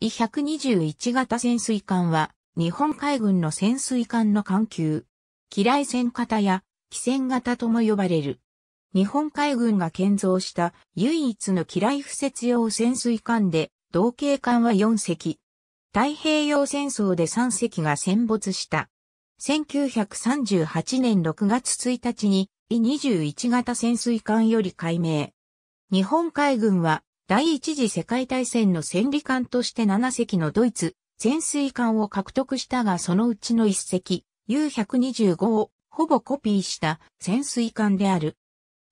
E121 型潜水艦は、日本海軍の潜水艦の艦級。機雷戦型や、機船型とも呼ばれる。日本海軍が建造した唯一の機雷不設用潜水艦で、同型艦は4隻。太平洋戦争で3隻が戦没した。1938年6月1日に E21 型潜水艦より改名。日本海軍は第一次世界大戦の戦利艦として7隻のドイツ潜水艦を獲得したがそのうちの1隻 U125 をほぼコピーした潜水艦である。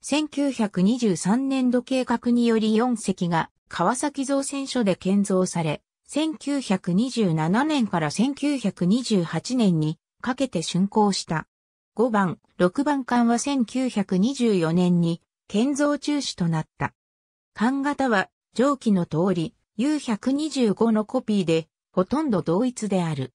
1923年度計画により4隻が川崎造船所で建造され、1927年から1928年にかけて竣工した。5番、6番艦は1924年に建造中止となった。缶型は上記の通り U125 のコピーでほとんど同一である。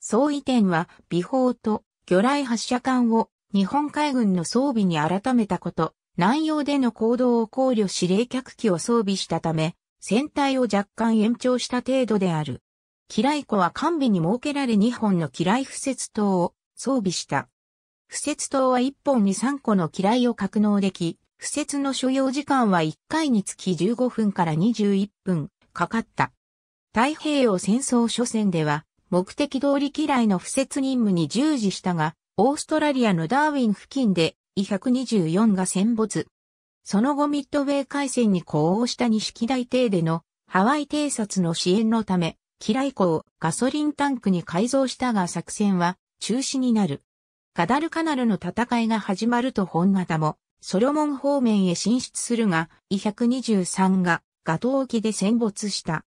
相違点は美砲と魚雷発射管を日本海軍の装備に改めたこと、南洋での行動を考慮し冷却機を装備したため、船体を若干延長した程度である。機雷庫は完備に設けられ2本の機雷不設灯を装備した。不設灯は1本に3個の機雷を格納でき、不設の所要時間は1回につき15分から21分かかった。太平洋戦争初戦では、目的通り機雷の不設任務に従事したが、オーストラリアのダーウィン付近で、E124 が戦没。その後ミッドウェー海戦に呼応した西大艇でのハワイ偵察の支援のため、機雷庫をガソリンタンクに改造したが作戦は中止になる。ガダルカナルの戦いが始まると本型もソロモン方面へ進出するが、イ123がガト沖で戦没した。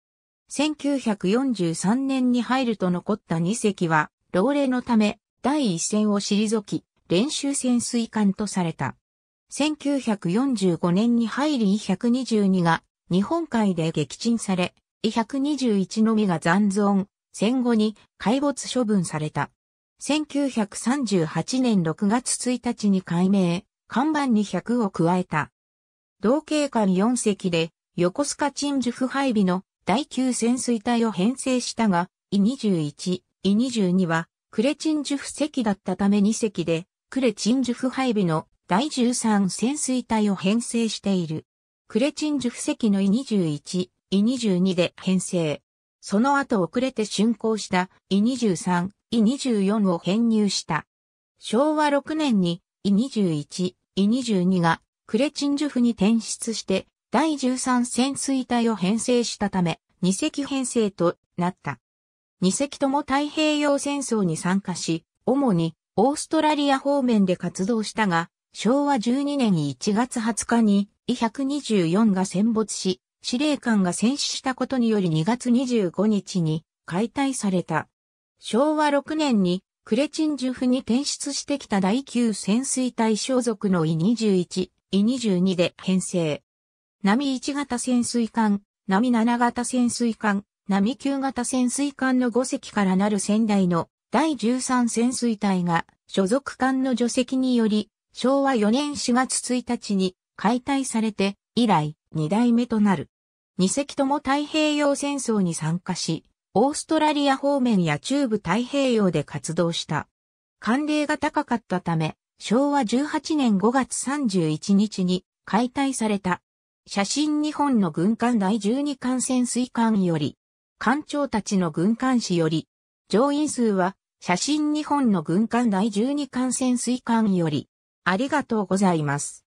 1943年に入ると残った2隻は、老齢のため、第一戦を退き、練習潜水艦とされた。1945年に入り E122 が日本海で撃沈され、E121 のみが残存、戦後に海没処分された。1938年6月1日に改名、看板に100を加えた。同警艦4隻で、横須賀鎮守不配備の第9潜水隊を編成したが、E21、E22 は、クレチンジュ隻だったため2隻で、クレチンジュ配備の第13潜水隊を編成している。クレチンジュ隻の E21、E22 で編成。その後遅れて竣工した E23、E24 を編入した。昭和6年にイ21、イ22がクレチンジュフに転出して第13潜水隊を編成したため2隻編成となった。2隻とも太平洋戦争に参加し、主にオーストラリア方面で活動したが、昭和12年1月20日に E124 が戦没し、司令官が戦死したことにより2月25日に解体された。昭和6年にクレチンジュフに転出してきた第9潜水隊所属のイ21、イ22で編成。波1型潜水艦、波7型潜水艦、波9型潜水艦の5隻からなる仙台の第13潜水隊が所属艦の除籍により昭和4年4月1日に解体されて以来2代目となる。2隻とも太平洋戦争に参加し、オーストラリア方面や中部太平洋で活動した。慣例が高かったため、昭和18年5月31日に解体された。写真日本の軍艦第12艦潜水艦より、艦長たちの軍艦士より、乗員数は写真日本の軍艦第12艦潜水艦より、ありがとうございます。